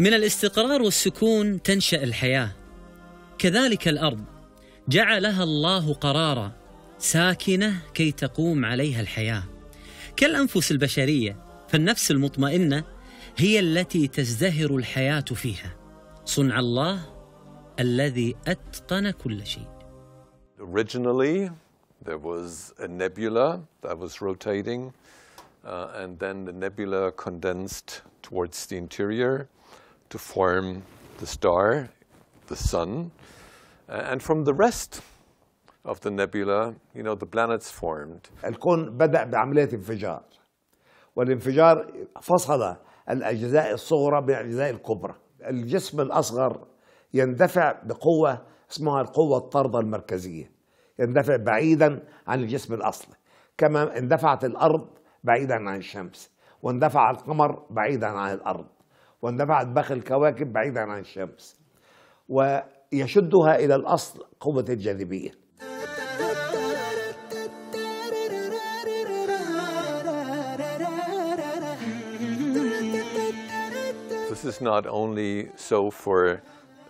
من الاستقرار والسكون تنشا الحياه كذلك الارض جعلها الله قرارا ساكنه كي تقوم عليها الحياه كالانفس البشريه فالنفس المطمئنه هي التي تزدهر الحياه فيها صنع الله الذي اتقن كل شيء Originally there was a nebula that was rotating uh, and then the nebula condensed towards the interior to form the star, the sun. And from the rest of the nebula, you know, the planets formed. الكون بدأ بعملية انفجار والانفجار فصل الأجزاء الصغرى بالأجزاء الكبرى الجسم الأصغر يندفع بقوة اسمها القوة الطاردة المركزية يندفع بعيدا عن الجسم الأصلي كما اندفعت الأرض بعيدا عن الشمس واندفع القمر بعيدا عن الأرض واندفعت باقي الكواكب بعيدا عن الشمس ويشدها إلى الأصل قوة الجاذبية This is not only so for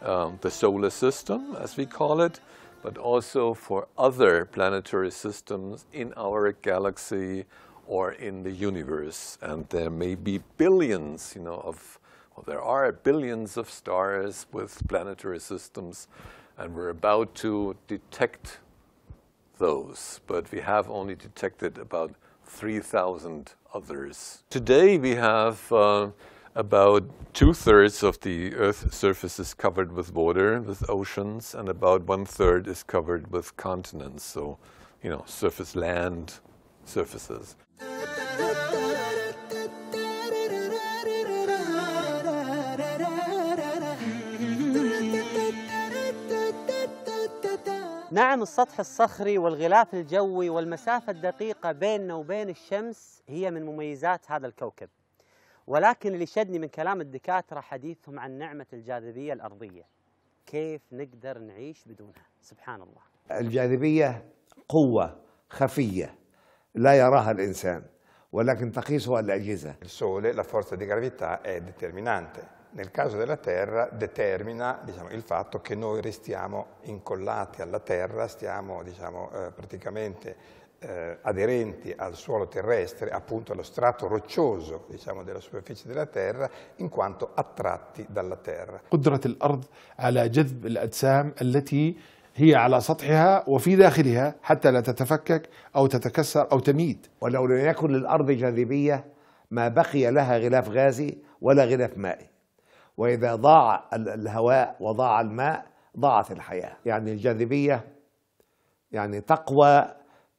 um, the solar system, as we call it, but also for other planetary systems in our galaxy or in the universe. And there may be billions, you know, of Well, there are billions of stars with planetary systems, and we're about to detect those, but we have only detected about 3,000 others. Today we have uh, about two-thirds of the Earth's surface is covered with water, with oceans, and about one-third is covered with continents, so, you know, surface land surfaces. نعم السطح الصخري والغلاف الجوي والمسافة الدقيقة بيننا وبين الشمس هي من مميزات هذا الكوكب ولكن اللي شدني من كلام الدكاترة حديثهم عن نعمة الجاذبية الأرضية كيف نقدر نعيش بدونها سبحان الله الجاذبية قوة خفية لا يراها الإنسان ولكن تقيسها الأجهزة السole لا forza دي جرافيتا è determinante nel caso della Terra determina diciamo, il fatto che noi restiamo incollati alla Terra, stiamo diciamo, eh, praticamente eh, aderenti al suolo terrestre, appunto allo strato roccioso diciamo, della superficie della Terra, in quanto attratti dalla Terra. قدرة الأرض على جذب الأجسام التي هي على سطحها وفي داخلها حتى لا تتفكك أو تتكسر أو تميد. ولو لم يكن للأرض جاذبية ما بقي لها غلاف غازي ولا غلاف مائي. وإذا ضاع الهواء وضاع الماء ضاعت الحياة يعني الجاذبية يعني تقوى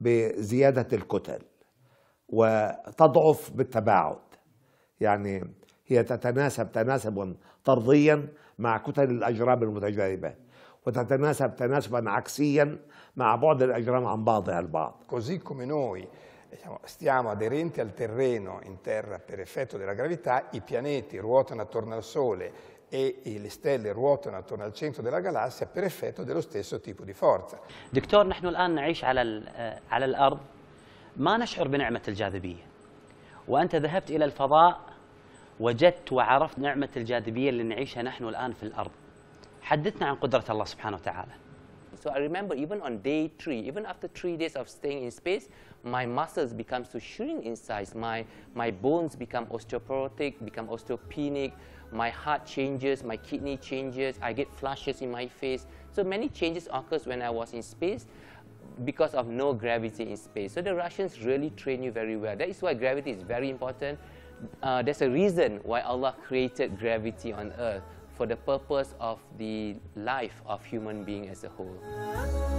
بزيادة الكتل وتضعف بالتباعد يعني هي تتناسب تناسبا طرديا مع كتل الأجرام المتجاذبة وتتناسب تناسبا عكسيا مع بعد الأجرام عن بعضها البعض diciamo, stiamo aderenti al terreno in terra per effetto della gravità, i pianeti ruotano attorno al Sole e le stelle ruotano attorno al centro della galassia per effetto dello stesso tipo di forza. دكتور نحن الآن نعيش على على الأرض ما نشعر بنعمة الجاذبية وأنت ذهبت إلى الفضاء وجدت وعرفت نعمة الجاذبية اللي نعيشها نحن الآن في الأرض حدثنا عن قدرة الله سبحانه وتعالى So I remember even on day three, even after three days of staying in space, my muscles become to shrinking in size. My, my bones become osteoporotic, become osteopenic. My heart changes, my kidney changes. I get flushes in my face. So many changes occurs when I was in space because of no gravity in space. So the Russians really train you very well. That is why gravity is very important. Uh, there's a reason why Allah created gravity on earth for the purpose of the life of human being as a whole.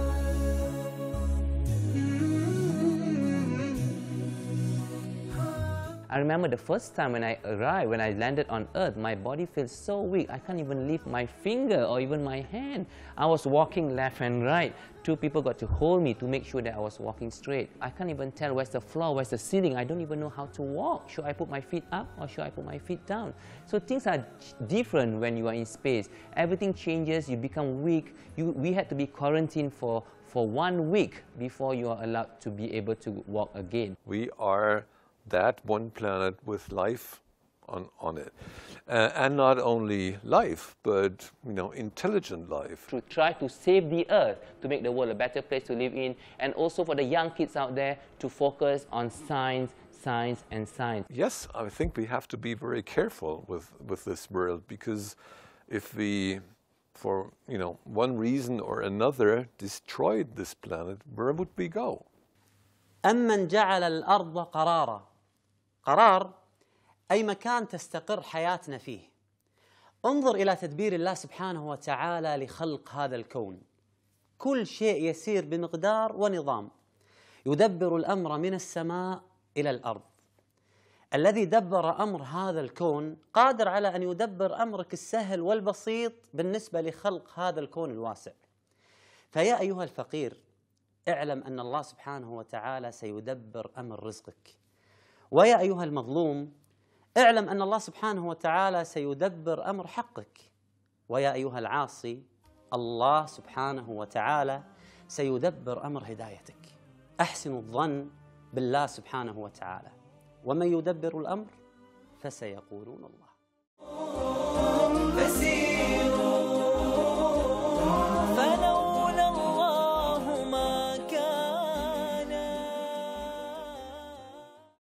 I remember the first time when I arrived, when I landed on Earth, my body feels so weak. I can't even lift my finger or even my hand. I was walking left and right. Two people got to hold me to make sure that I was walking straight. I can't even tell where's the floor, where's the ceiling. I don't even know how to walk. Should I put my feet up or should I put my feet down? So things are different when you are in space. Everything changes. You become weak. You, we had to be quarantined for for one week before you are allowed to be able to walk again. We are that one planet with life on, on it. Uh, and not only life, but you know, intelligent life. To try to save the earth, to make the world a better place to live in, and also for the young kids out there to focus on science, science, and science. Yes, I think we have to be very careful with, with this world because if we, for you know, one reason or another, destroyed this planet, where would we go? أَمَّنْ جَعَلَ الْأَرْضَ قَرَارًا قرار اي مكان تستقر حياتنا فيه. انظر الى تدبير الله سبحانه وتعالى لخلق هذا الكون. كل شيء يسير بمقدار ونظام. يدبر الامر من السماء الى الارض. الذي دبر امر هذا الكون قادر على ان يدبر امرك السهل والبسيط بالنسبه لخلق هذا الكون الواسع. فيا ايها الفقير اعلم ان الله سبحانه وتعالى سيدبر امر رزقك. ويا أيها المظلوم اعلم أن الله سبحانه وتعالى سيدبر أمر حقك ويا أيها العاصي الله سبحانه وتعالى سيدبر أمر هدايتك أحسن الظن بالله سبحانه وتعالى ومن يدبر الأمر فسيقولون الله